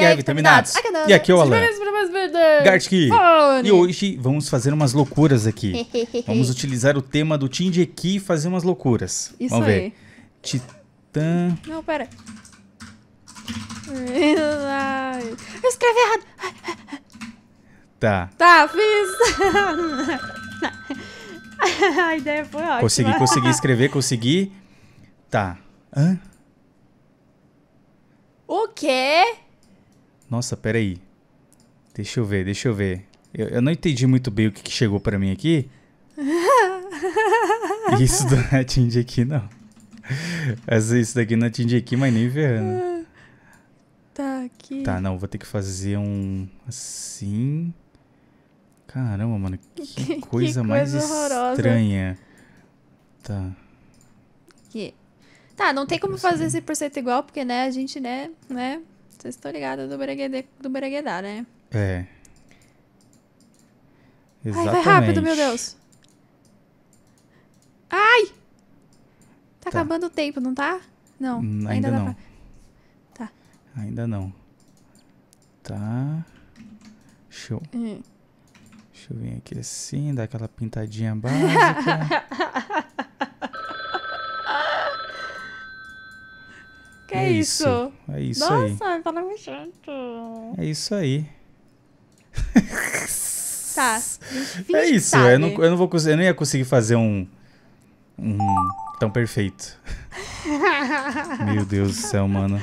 E, e vitaminados? E aqui é o Alan. Gartki. E hoje vamos fazer umas loucuras aqui. vamos utilizar o tema do Tinjeki e fazer umas loucuras. Isso vamos aí. ver. Titã... Não, pera. Eu escrevi errado. Tá. Tá, fiz. A ideia foi ótima. Consegui, consegui escrever, consegui. Tá. Hã? O quê? Nossa, peraí. Deixa eu ver, deixa eu ver. Eu, eu não entendi muito bem o que, que chegou para mim aqui. Isso não atinge aqui, não. isso daqui não atinge aqui, mas nem verano. Tá aqui. Tá, não, vou ter que fazer um assim. Caramba, mano, que, que coisa, coisa mais horrorosa. estranha. Tá. Aqui. Tá, não tem como fazer 100% igual, porque, né, a gente, né, né, vocês estão ligados do, Breguedê, do Breguedá, né? É. Exatamente. Ai, vai rápido, meu Deus. Ai! Tá, tá. acabando o tempo, não tá? Não. Hum, ainda, ainda não. Pra... Tá. Ainda não. Tá. Show. Hum. Deixa eu vir aqui assim, dar aquela pintadinha básica. É que é isso? isso? É isso Nossa, aí. Nossa, fala tá muito. É isso aí. tá. É isso. Eu não, eu, não vou, eu não ia conseguir fazer um. um tão perfeito. Meu Deus do céu, mano.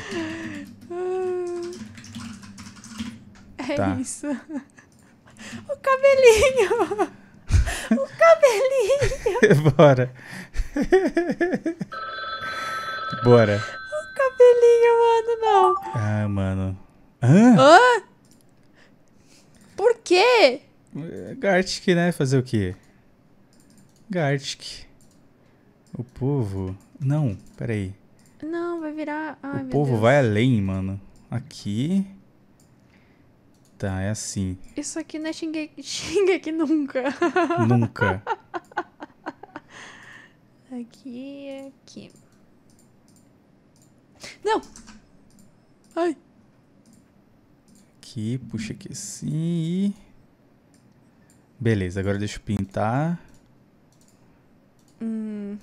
É tá. isso. O cabelinho. O cabelinho. Bora. Bora mano, não. Ah, mano. Hã? Hã? Por quê? É, Gartic, né? Fazer o quê? Gartic. O povo. Não, peraí. Não, vai virar. Ai, o povo Deus. vai além, mano. Aqui. Tá, é assim. Isso aqui não é xingue... aqui nunca. Nunca. aqui, aqui. Não! Ai! Aqui, puxa aqui assim Beleza, agora deixa eu pintar. Hum.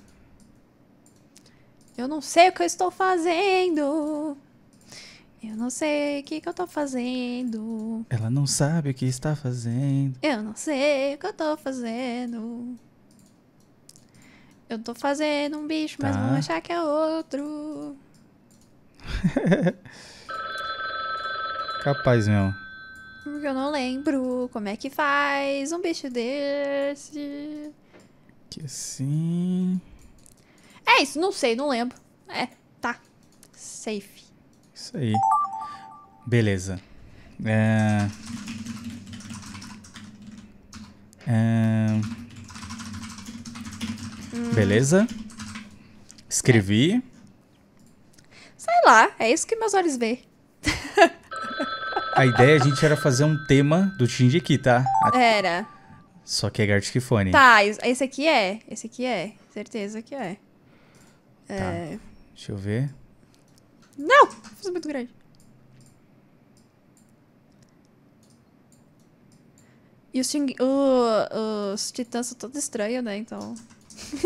Eu não sei o que eu estou fazendo. Eu não sei o que, que eu estou fazendo. Ela não sabe o que está fazendo. Eu não sei o que eu estou fazendo. Eu estou fazendo um bicho, tá. mas vão tá. achar que é outro. Capaz mesmo. Porque eu não lembro como é que faz um bicho desse. Que assim. É isso, não sei, não lembro. É, tá. Safe. Isso aí. Beleza. É... É... Hum. Beleza. Escrevi. É lá, é isso que meus olhos vê. a ideia a gente era fazer um tema do aqui, tá? A... Era. Só que é Gartic Fone. Tá, esse aqui é. Esse aqui é. Certeza que é. Tá. é... Deixa eu ver. Não! Fiz muito grande. E os, ting... o... os titãs são todos estranhos, né? Então.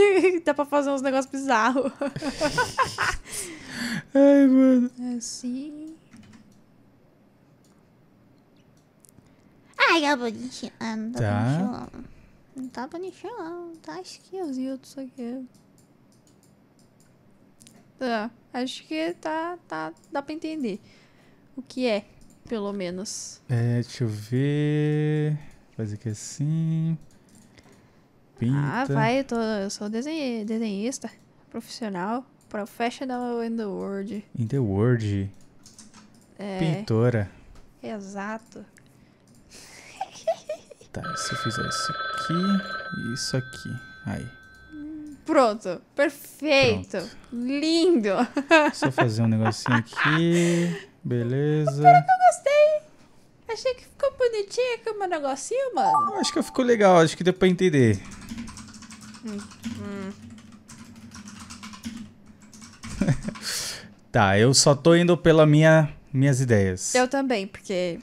Dá pra fazer uns negócios bizarros. Ai, mano. Assim. Ai, tá bonitinho. Ah, não tá, tá. bonitinho não. Não tá bonitinho não. Tá esquisito isso aqui. Tá. Acho que tá, tá. Dá pra entender. O que é, pelo menos. É, deixa eu ver. fazer aqui assim. Ah, Pinta. Ah, vai, eu, tô, eu sou desenhista, profissional. Professional in the World. In the World. É. Pintora. Exato. Tá, se eu fizer isso aqui e isso aqui. Aí. Pronto. Perfeito. Pronto. Lindo. Só fazer um negocinho aqui. Beleza. Espero que eu gostei. Achei que ficou bonitinho aqui o meu negocinho, mano. Acho que ficou legal. Acho que deu pra entender. Hum. hum. Tá, eu só tô indo pela minha minhas ideias. Eu também, porque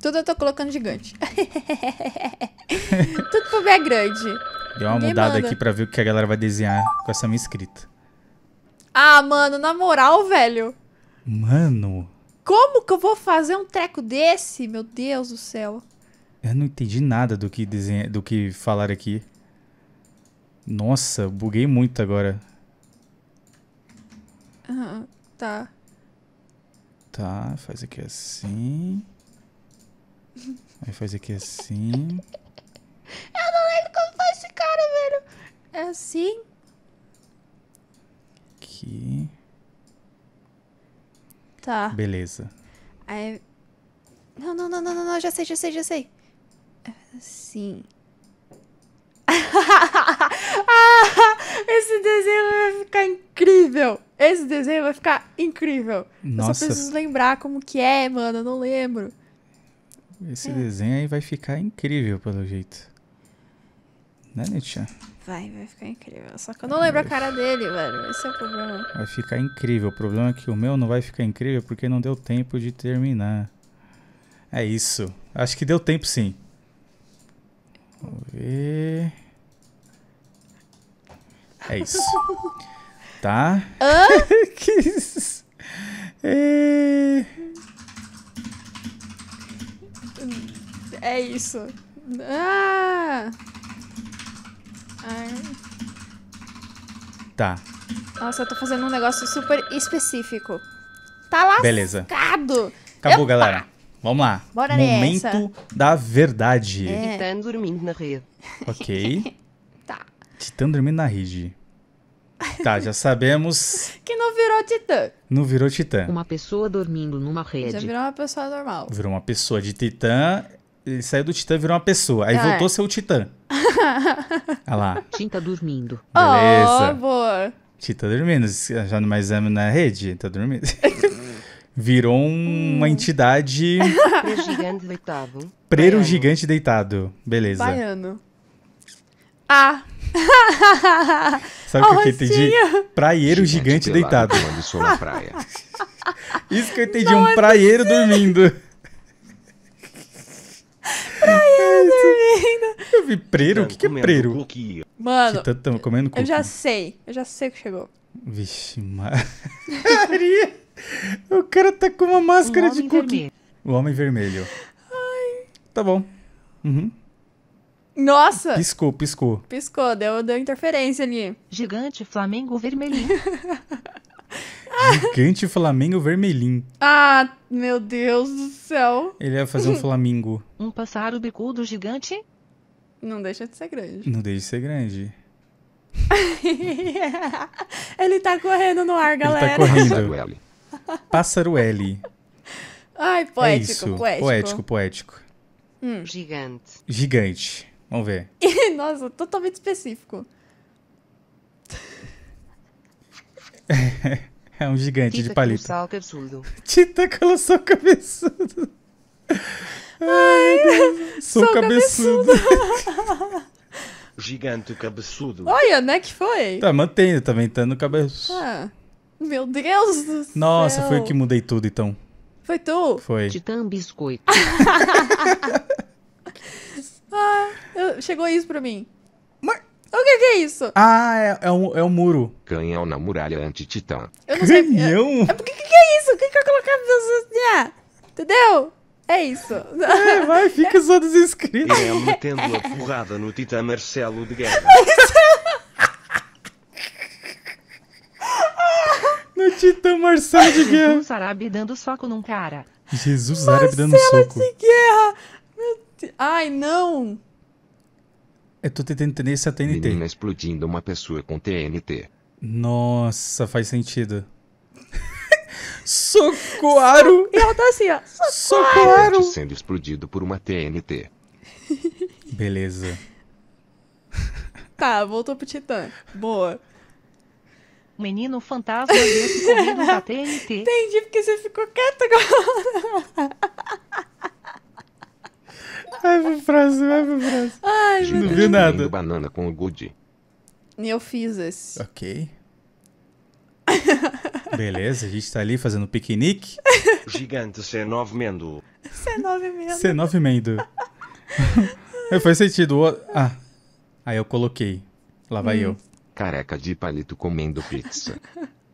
tudo eu tô colocando gigante. tudo pra ver é grande. Deu uma Ninguém mudada manda. aqui pra ver o que a galera vai desenhar com essa minha escrita. Ah, mano, na moral, velho. Mano. Como que eu vou fazer um treco desse? Meu Deus do céu. Eu não entendi nada do que desenha, do que falar aqui. Nossa, buguei muito agora. Uhum, tá. Tá, faz aqui assim. Aí faz aqui assim. Eu não lembro como faz esse cara, velho. É assim. Aqui. Tá. Beleza. Aí. Não, não, não, não, não, não, já sei, já sei, já sei. É assim. Esse desenho vai ficar incrível. Esse desenho vai ficar incrível. Nossa. Eu só preciso lembrar como que é, mano. Eu não lembro. Esse é. desenho aí vai ficar incrível, pelo jeito. Né, Nietzsche? Vai, vai ficar incrível. Só que eu não lembro a cara dele, mano. Esse é o problema. Vai ficar incrível. O problema é que o meu não vai ficar incrível porque não deu tempo de terminar. É isso. Acho que deu tempo sim. Vamos ver. É isso. Tá? Hã? é... é isso. Ah! Ai. Tá. Nossa, eu tô fazendo um negócio super específico. Tá lascado. Beleza. Acabou, galera. Vamos lá. Bora Momento nessa. da verdade. É. Titã dormindo na rede. Ok. tá. Titã dormindo na rede. Tá, já sabemos. que não virou titã. Não virou titã. Uma pessoa dormindo numa rede. Já virou uma pessoa normal. Virou uma pessoa de titã. Ele saiu do titã e virou uma pessoa. Aí é. voltou a ser o titã. Olha lá. Tinta dormindo. Beleza. Oh, boa. dormindo. Já não mais exame é na rede, tá dormindo. Virou um, uma hum. entidade. pre gigante deitado. Prero-gigante deitado. Beleza. Baiano. Ah. Sabe o que eu entendi? Praieiro gigante, gigante deitado. praia. Isso que eu entendi, Não um praieiro dormindo. Praieiro é dormindo. Eu vi preiro? O que, que é preiro? Mano, estamos tá comendo eu já sei. Eu já sei que chegou. Vixe, Maria. o cara tá com uma máscara um de cookie. Vermelho. O homem vermelho. Ai. Tá bom. Uhum. Nossa! Piscou, piscou. Piscou, deu, deu interferência ali. Gigante Flamengo vermelhinho. Gigante Flamengo vermelhinho. Ah, meu Deus do céu. Ele ia fazer um Flamingo. Um pássaro bicudo gigante? Não deixa de ser grande. Não deixa de ser grande. Ele tá correndo no ar, galera. Ele tá correndo. Pássaro L. Ai, é poético, é isso. poético. Poético, poético. Hum. Gigante. Gigante. Vamos ver. Nossa, totalmente específico. é um gigante Tita de palito. Colossal cabeçudo. É Tita colossal cabeçudo. Ai, Deus. Sou, sou cabeçudo. cabeçudo. Gigante cabeçudo. Olha, né que foi? Tá, mantendo, tá ventando o cabeçudo. Ah, meu Deus do Nossa, céu. Nossa, foi eu que mudei tudo então. Foi tu? Foi. Titã biscoito. Ah, eu, chegou isso pra mim. Mas... O que, que, é isso? Ah, é, é, um, é um muro. Canhão na muralha anti-titã. É. Canhão? É, é, o que, que, é isso? O que, que eu colocava? Ah, entendeu? É isso. É, vai, fica só desinscrito. É metendo a porrada no Titã Marcelo de Guerra. no Titã Marcelo de Guerra. Jesus árabe dando soco num cara. Jesus Marcelo árabe dando soco. Marcelo de Guerra. Meu Ai, não! Eu tô tentando entender se é TNT. Menina explodindo uma pessoa com TNT. Nossa, faz sentido. Socoaram! E ela tá assim, ó. Socoaram! Sendo explodido por uma TNT. Beleza. Tá, voltou pro Titã. Boa. Menino fantasma desse correndo da TNT. Entendi porque você ficou quieto agora. Vai pro próximo, vai pro próximo. Ai, meu Não Deus. vi nada. banana com o Good. Eu fiz esse. Ok. Beleza, a gente tá ali fazendo piquenique. Gigante C9 é Mendo. C9 é Mendo. C9 é Mendo. Foi sentido. Ah, aí eu coloquei. Lá vai hum. eu. Careca de palito comendo pizza.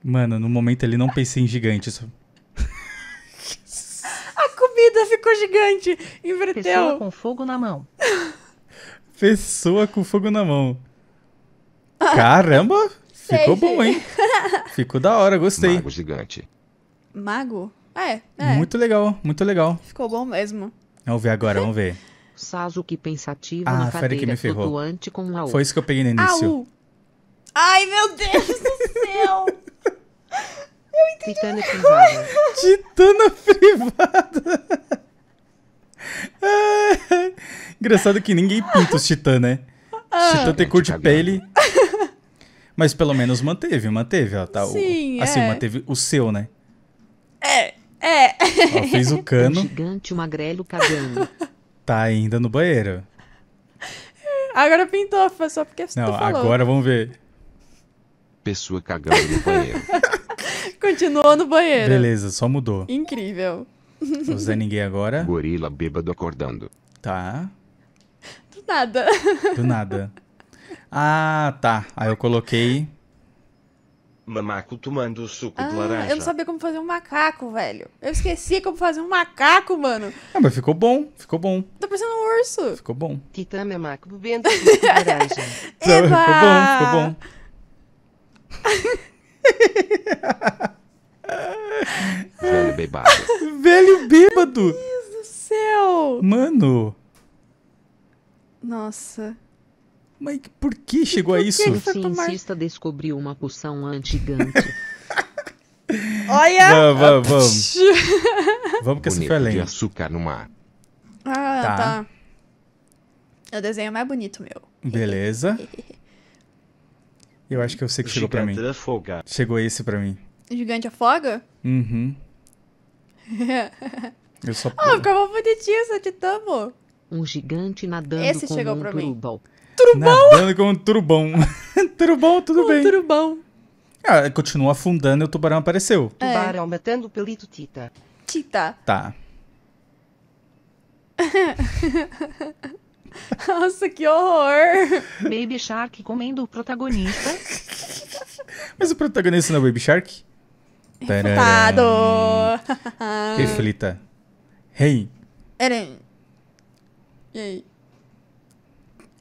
Mano, no momento ele não pensei em gigante. Só ficou gigante. Inverteu. Pessoa com fogo na mão. Pessoa com fogo na mão. Caramba! ficou bom, hein? Ficou da hora, gostei. Mago gigante. Mago? É, é. Muito legal, muito legal. Ficou bom mesmo. Vamos ver agora, vamos ver. Sasuke pensativo ah, na cadeira que me ferrou. flutuante com um Foi isso que eu peguei no início. AU. Ai, meu Deus do céu! Eu entendi. Titana privada. Titana privada. Engraçado que ninguém pinta os titã, né? Ah, titã tem cor de pele. Mas pelo menos manteve, manteve, ó. Tá, Sim, o, assim, é. manteve o seu, né? É, é. Ó, fez o cano. Um gigante magrelo cagando. Tá ainda no banheiro. Agora pintou, foi só porque você Não, falou. agora vamos ver. Pessoa cagando no banheiro. Continuou no banheiro. Beleza, só mudou. Incrível. Não Zé Ninguém agora. Gorila bêbado acordando. Tá nada. Do nada. Ah, tá. Aí eu coloquei. Mamaco tomando suco ah, de laranja. Eu não sabia como fazer um macaco, velho. Eu esqueci como fazer um macaco, mano. É, mas ficou bom, ficou bom. Tá parecendo um urso. Ficou bom. Titã mamaco bebendo suco de laranja. Eba! Ficou bom, ficou bom. Velho bebado. Velho bêbado. Meu Deus do céu. Mano. Nossa. Mas por que chegou por a isso? Que o cientista descobriu uma poção antigante. Olha! Vamos, vamos, vamos. vamos que essa assim foi além. açúcar no mar. Ah, tá. tá. É o desenho mais bonito meu. Beleza. Eu acho que eu sei que chegou Gigante pra mim. Afoga. Chegou esse pra mim. Gigante afoga? Uhum. eu só. Ah, ficou bonitinho essa titã, pô um gigante nadando Esse com chegou um pra turubão. Turubão? Nadando com um turubão. turubão, tudo um bem. turubão. Ah, continua afundando e o tubarão apareceu. É. Tubarão matando o pelito Tita. Tita. Tá. Nossa, que horror! Baby Shark comendo o protagonista. Mas o protagonista não é Baby Shark? Refutado! Reflita. Rei. Hey. Eren. E aí?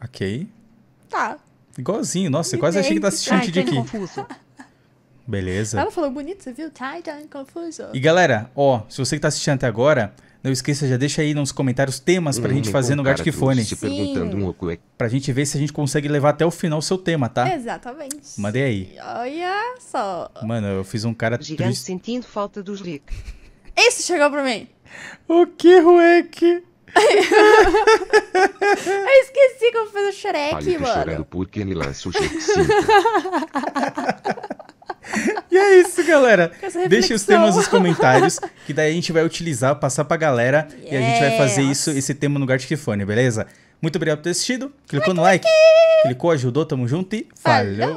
Ok. Tá. Igualzinho, nossa, eu quase achei que tá assistindo de aqui. Tá confuso. Beleza. Ela falou bonito, você viu? Titan tá, tá Confuso. E galera, ó, se você que tá assistindo até agora, não esqueça, já deixa aí nos comentários temas pra hum, gente fazer no Gato que Fone. Se perguntando um pouco, é. Pra gente ver se a gente consegue levar até o final o seu tema, tá? Exatamente. Mandei aí. Olha só. Mano, eu fiz um cara Gigante sentindo falta dos Rick. Esse chegou pra mim. O que, Ruek? eu esqueci que eu vou fazer o Shrek, mano. chorando porque ele lança o E é isso, galera. Deixe os temas nos comentários, que daí a gente vai utilizar, passar pra galera yes. e a gente vai fazer isso, esse tema no Garticfone, beleza? Muito obrigado por ter assistido. Clicou no like, like, clicou, ajudou, tamo junto e falou. falou.